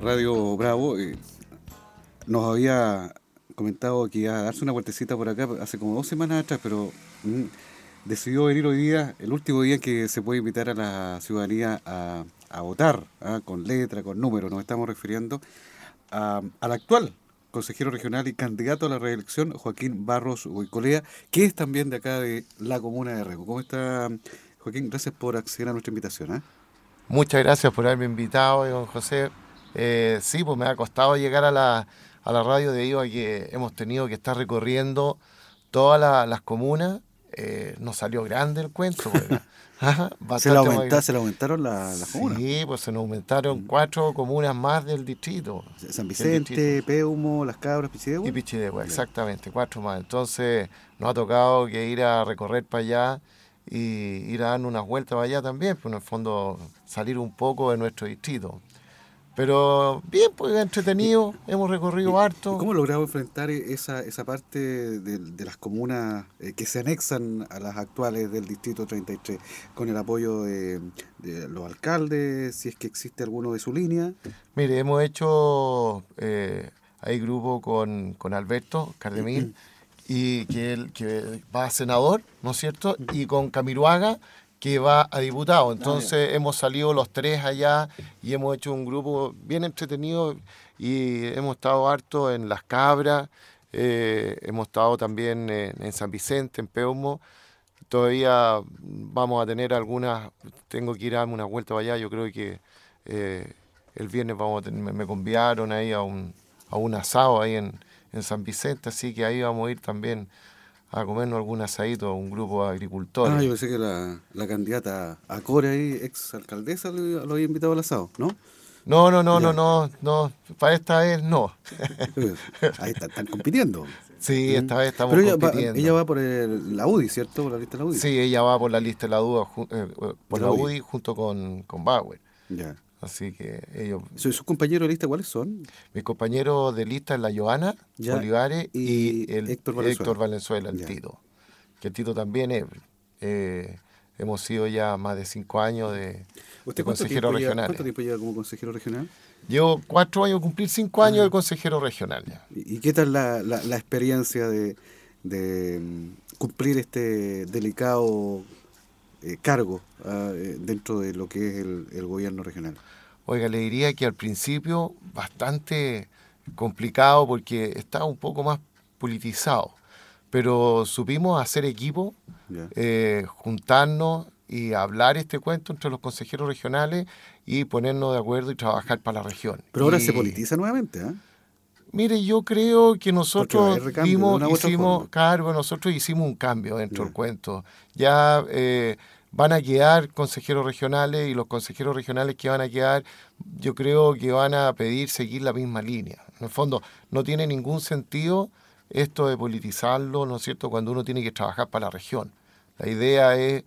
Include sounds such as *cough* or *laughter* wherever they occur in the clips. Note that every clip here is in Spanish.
Radio Bravo, eh, nos había comentado que iba a darse una vueltecita por acá hace como dos semanas atrás, pero mm, decidió venir hoy día, el último día que se puede invitar a la ciudadanía a, votar, ¿ah? con letra, con número, nos estamos refiriendo al actual consejero regional y candidato a la reelección, Joaquín Barros Huicolea, que es también de acá de la comuna de Rego. ¿Cómo está, Joaquín? Gracias por acceder a nuestra invitación. ¿ah? Muchas gracias por haberme invitado, don José. Eh, sí, pues me ha costado llegar a la, a la radio de a que hemos tenido que estar recorriendo todas las comunas. Eh, nos salió grande el cuento. Pues. *laughs* se, le se aumentaron las comunas. Sí, pues se nos aumentaron cuatro comunas más del distrito. San Vicente, Peumo, Las Cabras, Pichidegua. Y Pichidegua, exactamente, cuatro más. Entonces nos ha tocado que ir a recorrer para allá y ir a dar unas vueltas para allá también, pues en el fondo salir un poco de nuestro distrito. Pero bien, pues entretenido, hemos recorrido harto. ¿Cómo logrado enfrentar esa, esa parte de, las comunas eh, que se anexan a las actuales del Distrito 33? ¿Con el apoyo de, los alcaldes, si es que existe alguno de su línea? Mire, hemos hecho, eh, hay grupo con, con Alberto Cardemil, mm, mm. y que, él, va a senador, ¿no es cierto? Mm. Y con Camiruaga, que va a diputado. Entonces hemos salido los tres allá y hemos hecho un grupo bien entretenido y hemos estado harto en Las Cabras, eh, hemos estado también en, San Vicente, en Peumo. Todavía vamos a tener algunas, tengo que ir a una vuelta para allá, yo creo que eh, el viernes vamos a me conviaron ahí a un, a un asado ahí en, en San Vicente, así que ahí vamos a ir también a comernos algún asadito a un grupo de agricultores. Ah, yo pensé que la, candidata a Core, ex alcaldesa, lo, había invitado al asado, ¿no? No, no, no, no, no, no, para esta vez no. *laughs* Ahí están compitiendo. Sí, ¿Mm? esta vez estamos compitiendo. Va, ella va por la UDI, ¿cierto? Por la lista la UDI. Sí, ella va por la lista de la, UDI, eh, eh, por la, junto con, con Bauer. Ya. Así que ellos. ¿Sus compañeros de lista cuáles son? Mis compañeros de lista es la Joana Olivares y, el Héctor Valenzuela, el Tito. Que el Tito también es. Eh, eh, hemos sido ya más de cinco años de, ¿Usted consejero regional. ¿Cuánto tiempo lleva como consejero regional? Llevo cuatro años, cumplir cinco ah. años de consejero regional. Ya. ¿Y qué tal la, la, experiencia de mm, cumplir este delicado eh, cargo ah, eh, dentro de lo que es el, gobierno regional? Oiga, le diría que al principio bastante complicado porque estaba un poco más politizado, pero supimos hacer equipo, eh, juntarnos y hablar este cuento entre los consejeros regionales y ponernos de acuerdo y trabajar para la región. Pero ahora se politiza nuevamente, ¿ah? Mire, yo creo que nosotros hicimos, cargo, nosotros hicimos un cambio dentro del cuento. Ya van a quedar consejeros regionales y los consejeros regionales que van a quedar, yo creo que van a pedir seguir la misma línea. En el fondo, no tiene ningún sentido esto de politizarlo, ¿no es cierto?, cuando uno tiene que trabajar para la región. La idea es,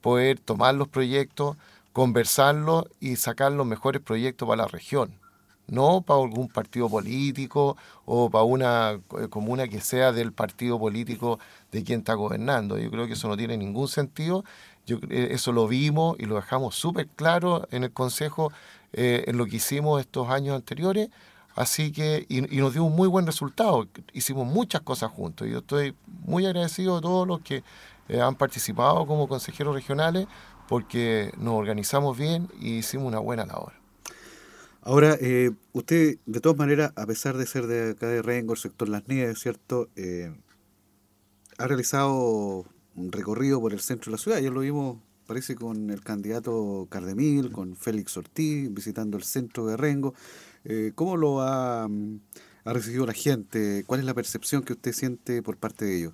poder tomar los proyectos, conversarlos y sacar los mejores proyectos para la región no para algún partido político o para una eh, comuna que sea del partido político de quien está gobernando. Yo creo que eso no tiene ningún sentido eh, eso lo vimos y lo dejamos súper claro en el Consejo, eh, en lo que hicimos estos años anteriores. Así que, y, nos dio un muy buen resultado. Hicimos muchas cosas juntos. Y yo estoy muy agradecido a todos los que eh, han participado como consejeros regionales porque nos organizamos bien y hicimos una buena labor. Ahora, usted, de todas maneras, a pesar de ser de acá de Rengo, el sector Las Nieves, ¿cierto? ha realizado un recorrido por el centro de la ciudad. Ayer lo vimos, parece, con el candidato Cardemil, con Félix Ortiz, visitando el centro de Rengo. Eh, ¿Cómo lo mm, ha, recibido la gente? ¿Cuál es la percepción que usted siente por parte de ellos?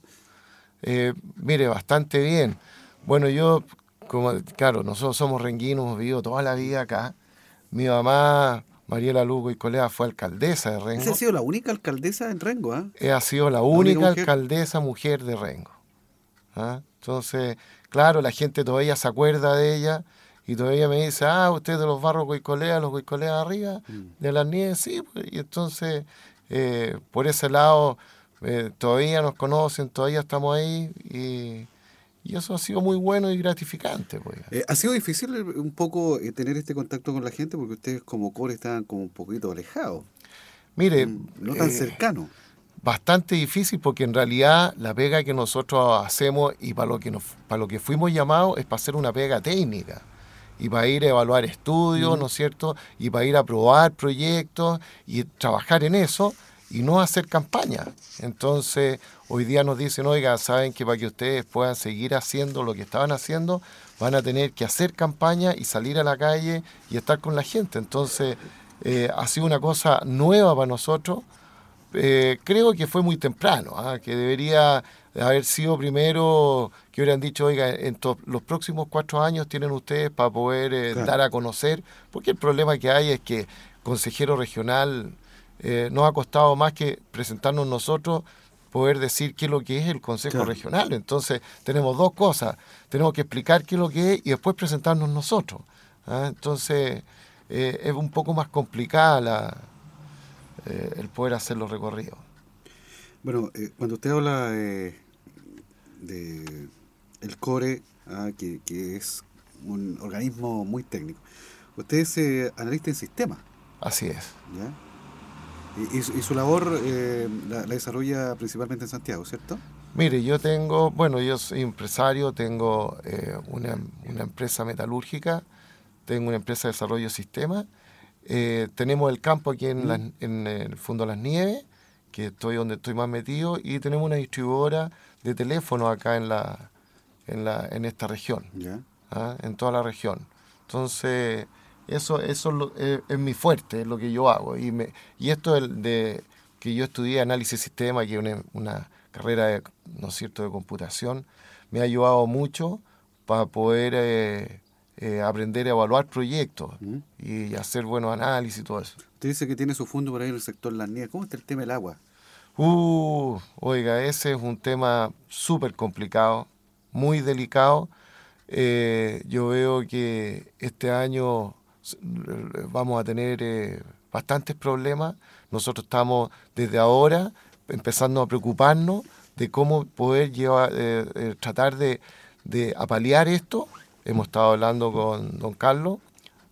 Eh, mire, bastante bien. Bueno, yo, como, claro, nosotros somos renguinos, hemos vivido toda la vida acá. Mi mamá, Mariela Lugo y colega, fue alcaldesa de Rengo. ¿Esa ha sido la única alcaldesa en Rengo? he ¿ah? eh, Ha sido la única, alcaldesa mujer de Rengo. ¿ah? Entonces, claro, la gente todavía se acuerda de ella y todavía me dice, ah, usted de los barros Guicolea, los Guicolea arriba, mm. de las nieves, sí, pues, y entonces, eh, por ese lado, eh, todavía nos conocen, todavía estamos ahí y... eso ha sido muy bueno y gratificante. Pues. Eh, ha sido difícil un poco tener este contacto con la gente porque ustedes como core están como un poquito alejados. Mire, mm, no tan cercanos cercano bastante difícil porque en realidad la pega que nosotros hacemos y para lo que, nos, para lo que fuimos llamados es para hacer una pega técnica y para ir a evaluar estudios, ¿no es cierto? Y para ir a probar proyectos y trabajar en eso y no hacer campaña. Entonces, hoy día nos dicen, oiga, saben que para que ustedes puedan seguir haciendo lo que estaban haciendo, van a tener que hacer campaña y salir a la calle y estar con la gente. Entonces, eh, ha sido una cosa nueva para nosotros eh, creo que fue muy temprano, ¿ah? que debería haber sido primero que hubieran dicho, oiga, en los próximos cuatro años tienen ustedes para poder eh, dar a conocer, porque el problema que hay es que consejero regional eh, nos ha costado más que presentarnos nosotros poder decir qué es lo que es el Consejo Regional. Entonces, tenemos dos cosas. Tenemos que explicar qué es lo que es y después presentarnos nosotros. ¿ah? Entonces, es un poco más complicada la, eh, el poder hacer los recorridos. Bueno, eh, cuando usted habla de, el core, ah, que, es un organismo muy técnico, usted es eh, analista en sistema... Así es. Y, su, labor la, desarrolla principalmente en Santiago, ¿cierto? Mire, yo tengo, bueno, yo soy empresario, tengo una, una, empresa metalúrgica, tengo una empresa de desarrollo de sistemas eh, tenemos el campo aquí en, el fondo de las nieves, que estoy donde estoy más metido, y tenemos una distribuidora de teléfonos acá en la en, esta región, ¿ah? en toda la región. Entonces, eso, eso es, mi fuerte, es lo que yo hago. Y, me, y esto de, que yo estudié análisis de sistema, que es una, carrera de, ¿no cierto? de computación, me ha ayudado mucho para poder eh, eh, aprender a evaluar proyectos mm. y hacer buenos análisis y todo eso. Usted dice que tiene su fondo por ahí en el sector Las ¿Cómo está el tema del agua? Uh, oiga, ese es un tema súper complicado, muy delicado. Eh, yo veo que este año eh, vamos a tener bastantes problemas. Nosotros estamos desde ahora empezando a preocuparnos de cómo poder tratar de, de apalear esto Hemos estado hablando con don Carlos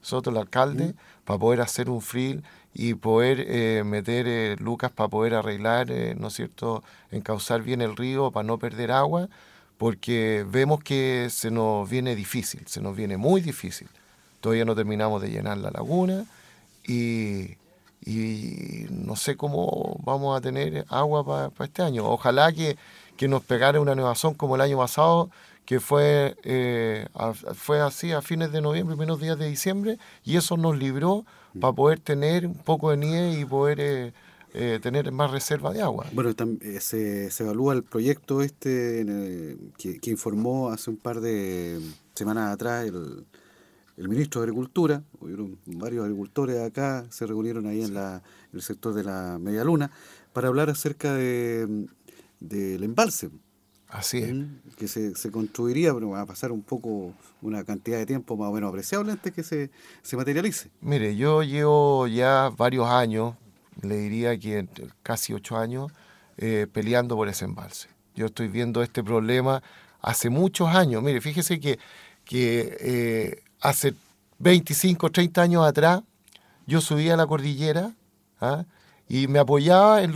Soto, el alcalde, para poder hacer un frío y poder eh, meter eh, lucas para poder arreglar, eh, ¿no es cierto?, encauzar bien el río para no perder agua, porque vemos que se nos viene difícil, se nos viene muy difícil. Todavía no terminamos de llenar la laguna y, no sé cómo vamos a tener agua para este año. Ojalá que, que nos pegara una nevazón como el año pasado, que fue, eh, fue así a fines de noviembre, menos días de diciembre, y eso nos libró mm. para poder tener un poco de nieve y poder eh, eh, tener más reserva de agua. Bueno, se, evalúa el proyecto este que, informó hace un par de semanas atrás el, ministro de Agricultura, hubieron varios agricultores acá, se reunieron ahí en, la, el sector de la Media Luna, para hablar acerca de, del embalse Así es. ¿Mm? Que se, construiría, pero va a pasar un poco, una cantidad de tiempo más o menos apreciable antes que se, materialice. Mire, yo llevo ya varios años, le diría que casi ocho años, eh, peleando por ese embalse. Yo estoy viendo este problema hace muchos años. Mire, fíjese que, que eh, hace 25, 30 años atrás, yo subía a la cordillera ¿ah? y me apoyaba en,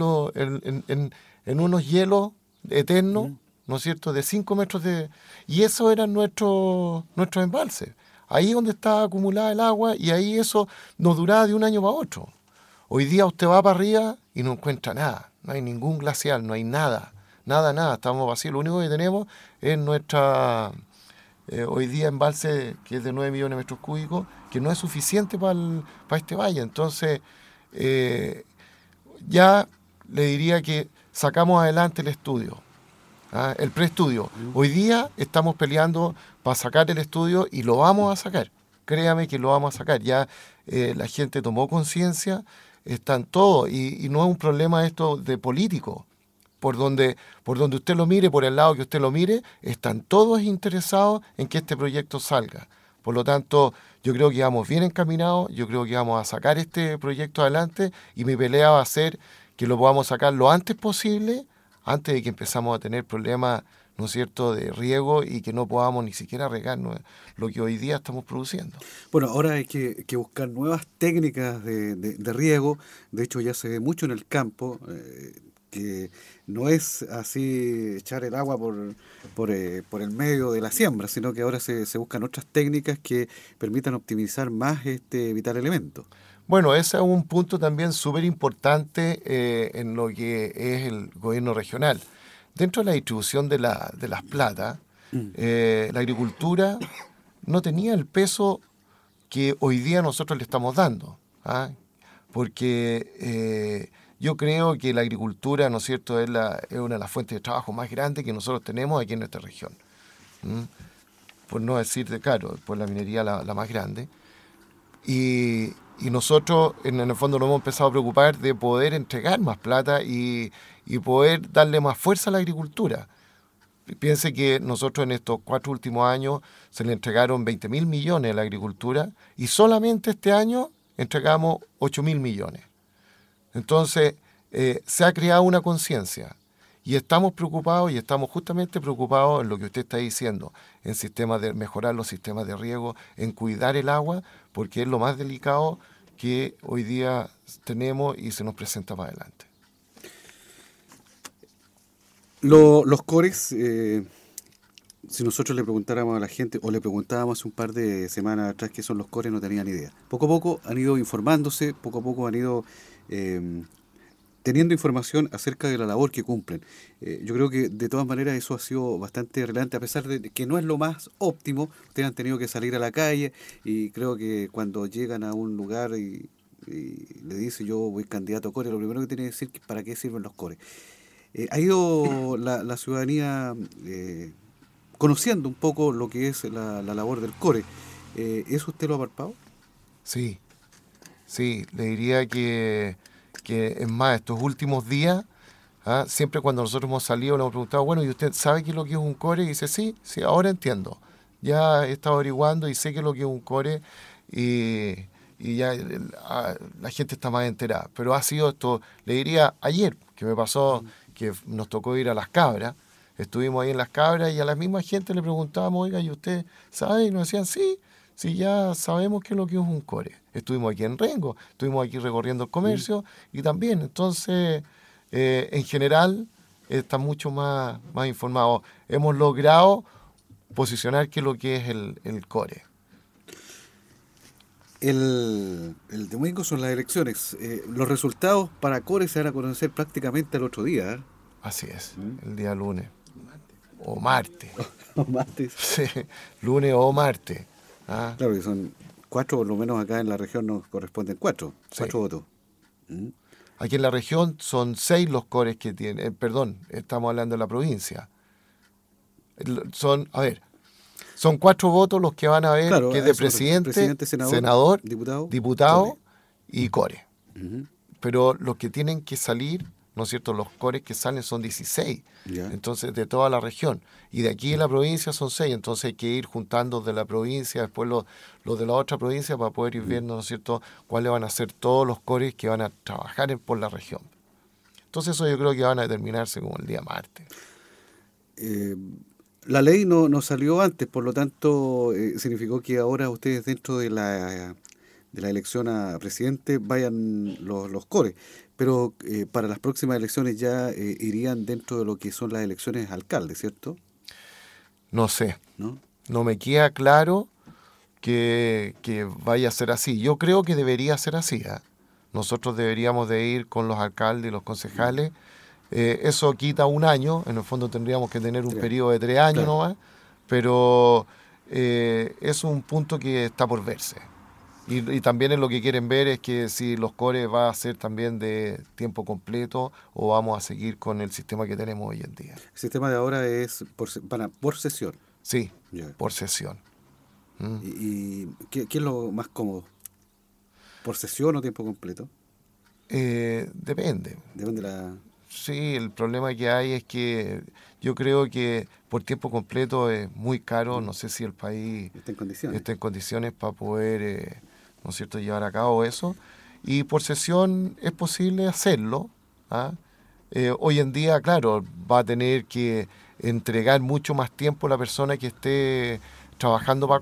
en, unos hielos eternos. ¿Mm? ¿no es cierto?, de 5 metros de... Y eso eran nuestro nuestro embalse Ahí es donde estaba acumulada el agua y ahí eso nos duraba de un año para otro. Hoy día usted va para arriba y no encuentra nada, no hay ningún glacial, no hay nada, nada, nada, estamos vacíos. Lo único que tenemos es nuestra, eh, hoy día embalse que es de 9 millones de metros cúbicos, que no es suficiente para, este valle. Entonces, eh, ya le diría que sacamos adelante el estudio. ¿ah? el preestudio. Hoy día estamos peleando para sacar el estudio y lo vamos a sacar. Créame que lo vamos a sacar. Ya eh, la gente tomó conciencia, están todos, y, y, no es un problema esto de político. Por donde, por donde usted lo mire, por el lado que usted lo mire, están todos interesados en que este proyecto salga. Por lo tanto, yo creo que vamos bien encaminados, yo creo que vamos a sacar este proyecto adelante y mi pelea va a ser que lo podamos sacar lo antes posible antes de que empezamos a tener problemas, ¿no cierto?, de riego y que no podamos ni siquiera regar lo que hoy día estamos produciendo. Bueno, ahora hay que, buscar nuevas técnicas de, riego, de hecho ya se ve mucho en el campo. Eh, que no es así echar el agua por, eh, por, el medio de la siembra, sino que ahora se, se buscan otras técnicas que permitan optimizar más este vital elemento. Bueno, ese es un punto también súper importante eh, en lo que es el gobierno regional. Dentro de la distribución de, la, las plata, mm. eh, la agricultura no tenía el peso que hoy día nosotros le estamos dando. ¿ah? Porque eh, yo creo que la agricultura, ¿no es cierto?, es, una de las fuentes de trabajo más grandes que nosotros tenemos aquí en nuestra región. Por no decir de caro, por la minería la, la más grande. Y, y nosotros en, el fondo nos hemos empezado a preocupar de poder entregar más plata y, poder darle más fuerza a la agricultura. Piense que nosotros en estos cuatro últimos años se le entregaron 20 mil millones a la agricultura y solamente este año entregamos 8 mil millones. Entonces, eh, se ha creado una conciencia y estamos preocupados y estamos justamente preocupados en lo que usted está diciendo, en sistemas de mejorar los sistemas de riego, en cuidar el agua, porque es lo más delicado que hoy día tenemos y se nos presenta más adelante. los cores, eh, si nosotros le preguntáramos a la gente o le preguntábamos hace un par de semanas atrás qué son los cores, no tenían idea. Poco a poco han ido informándose, poco a poco han ido eh, teniendo información acerca de la labor que cumplen. Eh, yo creo que de todas maneras eso ha sido bastante relevante, a pesar de que no es lo más óptimo, ustedes han tenido que salir a la calle y creo que cuando llegan a un lugar y, le dice yo voy candidato a core, lo primero que tiene que decir es para qué sirven los CORE. Eh, ha ido la, ciudadanía eh, conociendo un poco lo que es la, labor del core. ¿Eso usted lo ha palpado? Sí, sí, le diría que que es más, estos últimos días, ¿ah? siempre cuando nosotros hemos salido, nos hemos preguntado, bueno, ¿y usted sabe qué es lo que es un core? Y dice, sí, sí, ahora entiendo. Ya he estado averiguando y sé qué es lo que es un core y, ya la, la gente está más enterada. Pero ha sido esto, le diría ayer, que me pasó, que nos tocó ir a las cabras, estuvimos ahí en las cabras y a la misma gente le preguntábamos, oiga, ¿y usted sabe? Y nos decían, sí, si ya sabemos qué es lo que es un core? Estuvimos aquí en Rengo, estuvimos aquí recorriendo el comercio y también, entonces, eh, en general, está mucho más, más informado. Hemos logrado posicionar qué es lo que es el, core. El, domingo son las elecciones. Eh, los resultados para Core se van a conocer prácticamente el otro día. ¿eh? Así es, ¿Mm? el día lunes. O martes. *laughs* o martes. lunes o martes. Ah. Claro, que son cuatro, por lo menos acá en la región nos corresponden cuatro, cuatro votos. Mm. Aquí en la región son seis los cores que tienen, eh, perdón, estamos hablando de la provincia. Son, a ver, son cuatro votos los que van a ver, que es de presidente, senador, diputado, y core. Pero los que tienen que salir ¿no es cierto? Los cores que salen son 16, entonces de toda la región. Y de aquí en la provincia son 6, entonces hay que ir juntando de la provincia, después los, de la otra provincia para poder ir mm. viendo, ¿no es cierto?, cuáles van a ser todos los cores que van a trabajar por la región. Entonces eso yo creo que van a determinarse como el día martes. Eh, la ley no, salió antes, por lo tanto eh, significó que ahora ustedes dentro de la de la elección a presidente vayan los, los cores, pero eh, para las próximas elecciones ya eh, irían dentro de lo que son las elecciones alcaldes, ¿cierto? No sé. ¿No? no me queda claro que, vaya a ser así. Yo creo que debería ser así. ¿ah? Nosotros deberíamos de ir con los alcaldes y los concejales. Eh, eso quita un año, en el fondo tendríamos que tener un periodo de tres años no nomás, pero es un punto que está por verse. Y, y, también lo que quieren ver es que si los cores va a ser también de tiempo completo o vamos a seguir con el sistema que tenemos hoy en día. El sistema de ahora es por, para, por sesión. Sí, por sesión. Mm. y qué es lo más cómodo? ¿Por sesión o tiempo completo? Eh, depende. Depende la... Sí, el problema que hay es que yo creo que por tiempo completo es muy caro. No sé si el país está en condiciones, está en condiciones para poder eh, ¿no es cierto?, llevar a cabo eso. Y por sesión es posible hacerlo. ¿ah? Eh, hoy en día, claro, va a tener que entregar mucho más tiempo la persona que esté trabajando para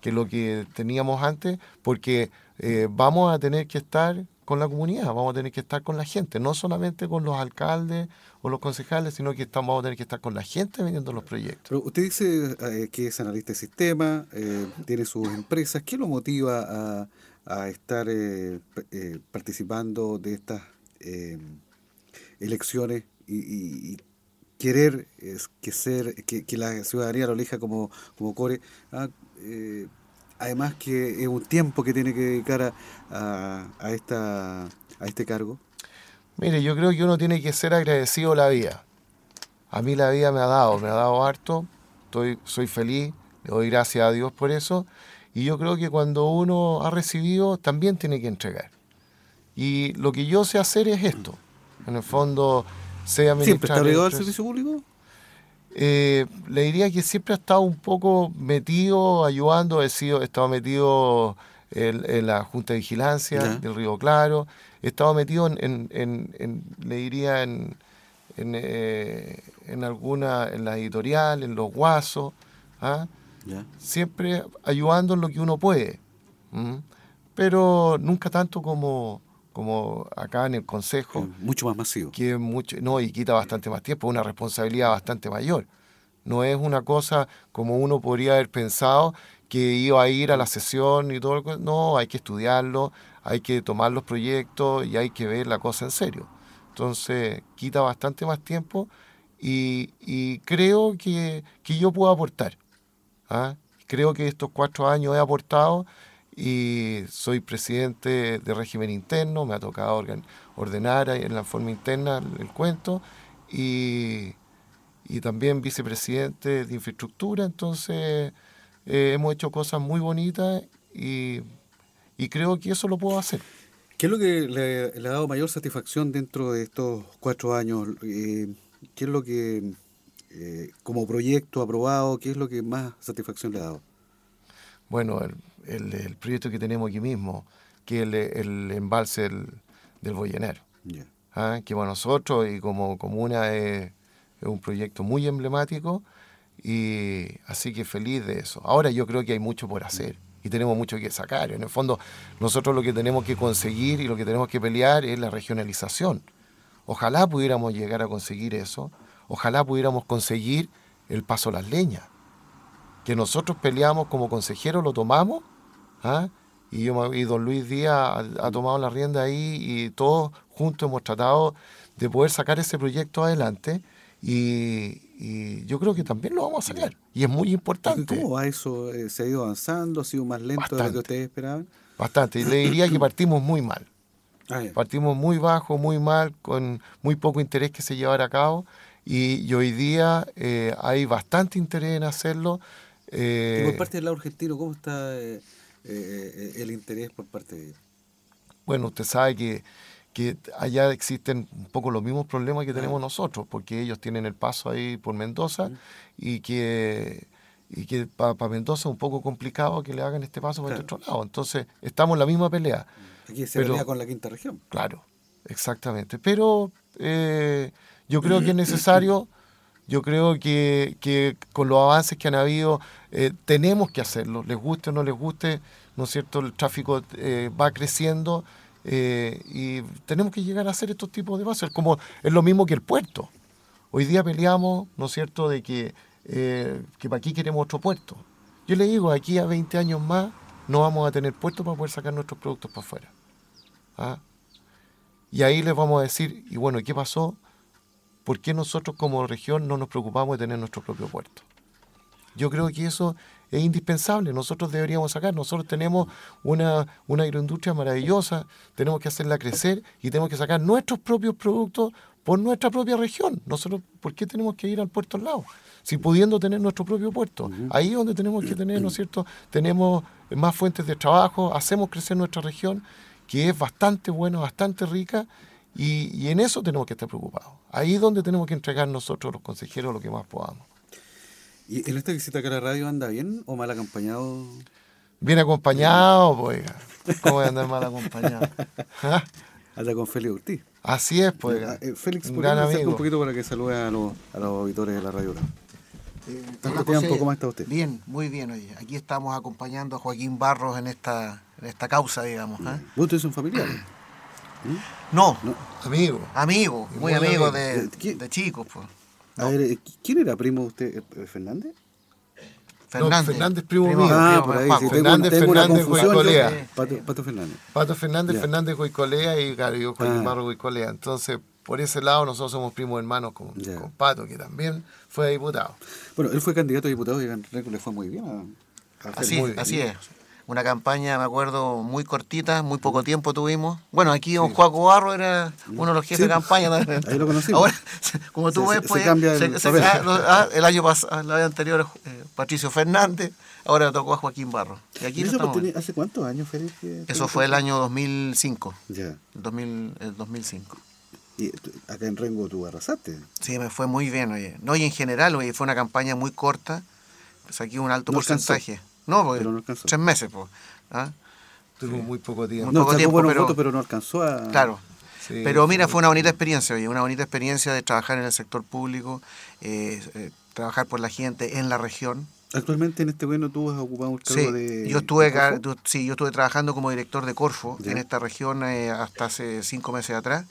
que lo que teníamos antes, porque eh, vamos a tener que estar con la comunidad, vamos a tener que estar con la gente, no solamente con los alcaldes o los concejales, sino que estamos, vamos a tener que estar con la gente vendiendo los proyectos. usted dice eh, que es analista de sistema, eh, tiene sus empresas, ¿qué lo motiva a, estar eh, participando de estas elecciones y, querer que, ser, que, la ciudadanía lo elija como, como core? Ah, además que es un tiempo que tiene que dedicar a, esta, a este cargo? Mire, yo creo que uno tiene que ser agradecido la vida. A mí la vida me ha dado, me ha dado harto, estoy, soy feliz, le doy gracias a Dios por eso. Y yo creo que cuando uno ha recibido, también tiene que entregar. Y lo que yo sé hacer es esto. En el fondo, sea administrar... ¿Siempre está al servicio público? Eh, le diría que siempre ha estado un poco metido, ayudando, he sido, he estado metido en, la Junta de Vigilancia del Río Claro, he estado metido en, le diría, en, en, eh, alguna, en la editorial, en los guasos, ¿ah? siempre ayudando en lo que uno puede, pero nunca tanto como como acá en el Consejo. Mucho más masivo. Que no, y quita bastante más tiempo, una responsabilidad bastante mayor. No es una cosa como uno podría haber pensado que iba a ir a la sesión y todo No, hay que estudiarlo, hay que tomar los proyectos y hay que ver la cosa en serio. Entonces, quita bastante más tiempo y, creo que, que, yo puedo aportar. ¿ah? Creo que estos cuatro años he aportado y soy presidente de régimen interno, me ha tocado ordenar en la forma interna el, cuento y, también vicepresidente de infraestructura, entonces eh, hemos hecho cosas muy bonitas y, creo que eso lo puedo hacer. ¿Qué es lo que le, ha dado mayor satisfacción dentro de estos cuatro años? Eh, ¿Qué es lo que, eh, como proyecto aprobado, qué es lo que más satisfacción le ha dado? bueno, el, proyecto que tenemos aquí mismo, que es el, embalse del, Boyenero. ¿Ah? Que para nosotros y como comuna es, es un proyecto muy emblemático y así que feliz de eso. Ahora yo creo que hay mucho por hacer y tenemos mucho que sacar. En el fondo, nosotros lo que tenemos que conseguir y lo que tenemos que pelear es la regionalización. Ojalá pudiéramos llegar a conseguir eso. Ojalá pudiéramos conseguir el paso a las leñas nosotros peleamos como consejeros, lo tomamos, ¿ah? y, don Luis Díaz ha, tomado la rienda ahí y todos juntos hemos tratado de poder sacar ese proyecto adelante y, yo creo que también lo vamos a sacar y es muy importante. ¿Cómo va eso? Eh, ¿Se ha ido avanzando? ¿Ha sido más lento de lo que ustedes esperaban? Bastante, y le diría que partimos muy mal. Ah, partimos muy bajo, muy mal, con muy poco interés que se llevara a cabo y, hoy día eh, hay bastante interés en hacerlo eh, ¿Y por parte del lado argentino, cómo está eh, eh, el interés por parte de Bueno, usted sabe que, que allá existen un poco los mismos problemas que tenemos nosotros, porque ellos tienen el paso ahí por Mendoza y que y que para Mendoza es un poco complicado que le hagan este paso por el otro lado. Entonces, estamos en la misma pelea. Aquí se pelea con la quinta región. Claro, exactamente. Pero yo creo que es necesario *clears throat* yo creo que, con los avances que han habido, eh, tenemos que hacerlo, les guste o no les guste, ¿no es cierto? El tráfico eh, va creciendo eh, y tenemos que llegar a hacer estos tipos de bases, como es lo mismo que el puerto. Hoy día peleamos, ¿no es cierto?, de que, para aquí queremos otro puerto. Yo le digo, aquí a 20 años más no vamos a tener puerto para poder sacar nuestros productos para afuera. ¿Ah? Y ahí les vamos a decir, y bueno, ¿qué pasó? ¿por qué nosotros como región no nos preocupamos de tener nuestro propio puerto? Yo creo que eso es indispensable, nosotros deberíamos sacar, nosotros tenemos una, agroindustria maravillosa, tenemos que hacerla crecer y tenemos que sacar nuestros propios productos por nuestra propia región. Nosotros, ¿por qué tenemos que ir al puerto al lado? Si pudiendo tener nuestro propio puerto, ahí es donde tenemos que tener, ¿no es cierto? Tenemos más fuentes de trabajo, hacemos crecer nuestra región, que es bastante buena, bastante rica, y en eso tenemos que estar preocupados. Ahí es donde tenemos que entregar nosotros, los consejeros, lo que más podamos. ¿Y en esta visita acá a la radio anda bien o mal acompañado? Bien acompañado, pues. ¿Cómo voy a andar mal acompañado? *laughs* ¿Ah? Anda con Félix Ortiz. Así es, pues. Eh, Félix, un, un poquito para que salude a los, auditores de la radio. Eh, ¿Cómo está usted? Bien, muy bien. Oye. Aquí estamos acompañando a Joaquín Barros en esta, esta causa, digamos. ¿eh? ¿Vos ustedes un familiar. *clears throat* ¿Mm? No. Amigo. Amigo, muy, amigo, de, eh, de, chicos. Pues. A ver, eh, ¿quién era primo de usted? Eh, ¿Fernández? Fernández. No, Fernández primo, primo mío. Ah, primo, Fernández, Fernández, Goicolea. Pato, Pato, Fernández. Pato Fernández, Fernández Goicolea y Gary ah. Barro Entonces, por ese lado, nosotros somos primos hermanos con, Pato, que también fue diputado. Bueno, él fue candidato a diputado y le fue muy bien. A, así, muy bien. así es una campaña, me acuerdo, muy cortita, muy poco tiempo tuvimos. Bueno, aquí don Barro era uno de los jefes de campaña. *laughs* Ahí lo conocimos. Ahora, *laughs* como tú ves, el, año pasado, ah, anterior, eh, Patricio Fernández, ahora tocó a Joaquín Barro. Y aquí ¿Hace cuántos años, Félix? Eso fue el año 2005. Ya. El 2005. Y acá en Rengo tú arrasaste. Sí, me fue muy bien, oye. No, y en general, oye, fue una campaña muy corta. aquí un alto porcentaje. No, porque tres meses, ¿ah? Tuvo muy poco tiempo. poco tiempo, pero, no alcanzó a... Claro. pero mira, fue una bonita experiencia, oye, una bonita experiencia de trabajar en el sector público, eh, eh, trabajar por la gente en la región. Actualmente en este gobierno tú has ocupado un cargo sí, Yo estuve, sí, yo estuve trabajando como director de Corfo en esta región eh, hasta hace cinco meses atrás.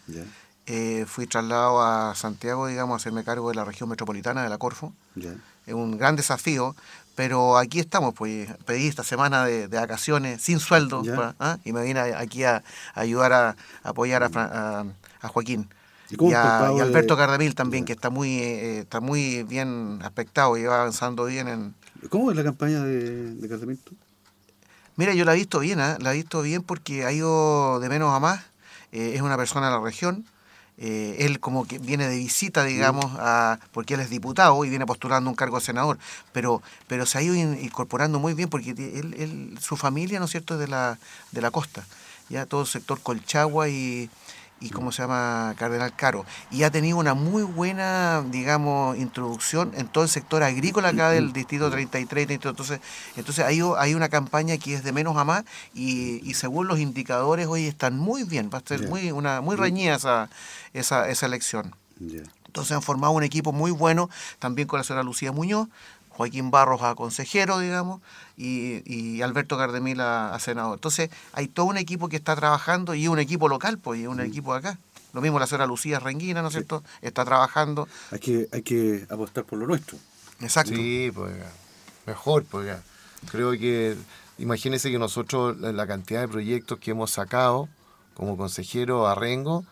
fui trasladado a Santiago, digamos, a hacerme cargo de la región metropolitana de la Corfo. Es un gran desafío, pero aquí estamos, pues pedí esta semana de, vacaciones sin sueldo pues, ¿ah? y me vine aquí a, ayudar a, apoyar a, Joaquín. Y, a, Alberto Cardamil también, que está muy, eh, eh, está muy bien aspectado y va avanzando bien en... ¿Cómo es la campaña de, de Cardamil Mira, yo la he visto bien, ¿ah? la he visto bien porque ha ido de menos a más. Eh, es una persona de la región, eh, él como que viene de visita, digamos, a, porque él es diputado y viene postulando un cargo senador, pero, pero se ha ido incorporando muy bien porque él, él, su familia, ¿no es cierto?, es de la, de la costa, ya todo el sector Colchagua y, y cómo se llama Cardenal Caro. Y ha tenido una muy buena, digamos, introducción en todo el sector agrícola acá del distrito 33, Entonces, entonces hay, hay una campaña que es de menos a más y, según los indicadores hoy están muy bien. Va a ser muy, una, muy reñida esa, esa, elección. Entonces han formado un equipo muy bueno, también con la señora Lucía Muñoz, Joaquín Barros a consejero, digamos, y, Alberto Cardemil a, senador. Entonces, hay todo un equipo que está trabajando y un equipo local, pues, y un equipo de acá. Lo mismo la señora Lucía Renguina, ¿no es cierto? Está trabajando. Hay que, hay que apostar por lo nuestro. Exacto. Sí, pues, mejor, pues, creo que, imagínense que nosotros, la cantidad de proyectos que hemos sacado como consejero a Rengo,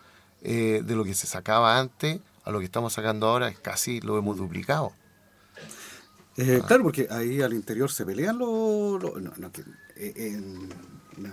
eh, de lo que se sacaba antes a lo que estamos sacando ahora, es casi lo hemos duplicado. Eh, ah. Claro, porque ahí al interior se pelean los... Lo, eh,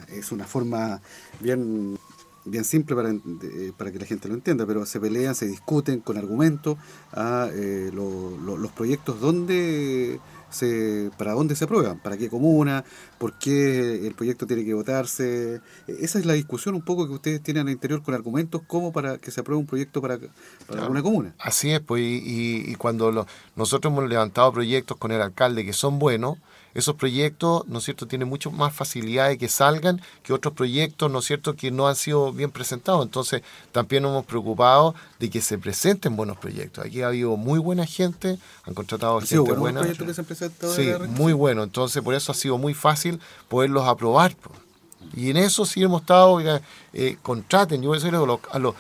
es una forma bien, bien simple para, eh, para, que la gente lo entienda, pero se pelean, se discuten con argumentos a ah, los proyectos donde se, para dónde se aprueban, para qué comuna, por qué el proyecto tiene que votarse. Esa es la discusión un poco que ustedes tienen al interior con argumentos como para que se apruebe un proyecto para, para comuna. Así es, pues, y, y, cuando nosotros hemos levantado proyectos con el alcalde que son buenos, esos proyectos, ¿no es cierto?, tienen mucho más facilidad que salgan que otros proyectos, ¿no es cierto?, que no han sido bien presentados. Entonces, también nos hemos preocupado de que se presenten buenos proyectos. Aquí ha habido muy buena gente, han contratado sí, gente buena. sí, muy bueno. Entonces, por eso ha sido muy fácil poderlos aprobar. Y en eso sí hemos estado, eh, contraten. Yo voy a a los,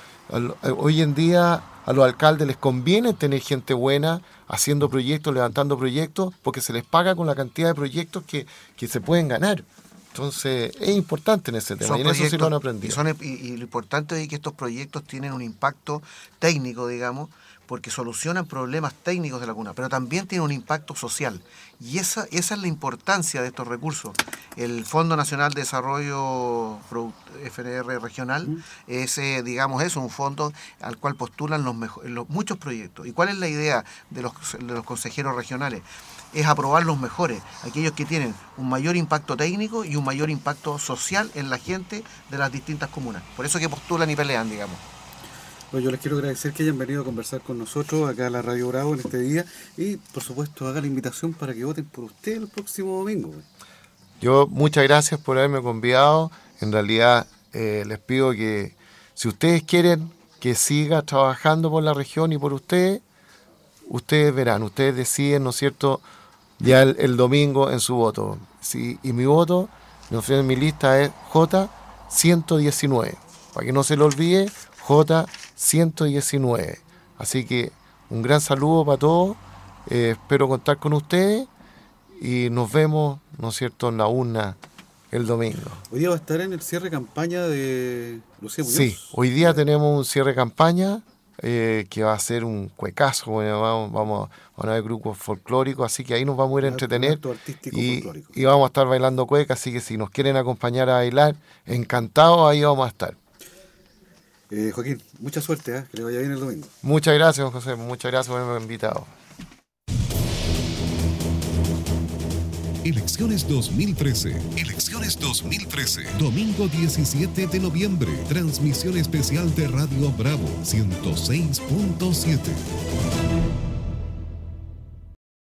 hoy en día a los alcaldes les conviene tener gente buena haciendo proyectos, levantando proyectos, porque se les paga con la cantidad de proyectos que, se pueden ganar. Entonces, es importante en ese tema, y en eso sí lo han aprendido. y, lo importante es que estos proyectos tienen un impacto técnico, digamos, porque solucionan problemas técnicos de la cuna, pero también tiene un impacto social. Y esa, esa es la importancia de estos recursos. El Fondo Nacional de Desarrollo FNR Regional es, eh, digamos, eso un fondo al cual postulan los, los, muchos proyectos. ¿Y cuál es la idea de los, de los consejeros regionales? Es aprobar los mejores, aquellos que tienen un mayor impacto técnico y un mayor impacto social en la gente de las distintas comunas. Por eso que postulan y pelean, digamos yo les quiero agradecer que hayan venido a conversar con nosotros acá a la Radio Bravo en este día y por supuesto haga la invitación para que voten por usted el próximo domingo. Yo muchas gracias por haberme convidado. En realidad eh, les pido que si ustedes quieren que siga trabajando por la región y por ustedes, ustedes verán, ustedes deciden, ¿no es cierto?, ya el, domingo en su voto. Sí, y mi voto, mi lista es J119. Para que no se lo olvide, J119. 119. Así que un gran saludo para todos. Eh, espero contar con ustedes y nos vemos, ¿no es cierto?, en la urna el domingo. Hoy día va a estar en el cierre de campaña de Lucía Muñoz. Sí, hoy día tenemos un cierre de campaña eh, que va a ser un cuecazo, bueno, vamos, vamos, a ver grupos folclórico así que ahí nos vamos a ir a entretener y, y, vamos a estar bailando cueca, así que si nos quieren acompañar a bailar, encantados, ahí vamos a estar. Eh, Joaquín, mucha suerte, ¿ah? que le vaya bien el domingo. Muchas gracias, José, muchas gracias por haberme invitado. Elecciones 2013. Elecciones 2013. Domingo 17 de noviembre. Transmisión especial de Radio Bravo 106.7.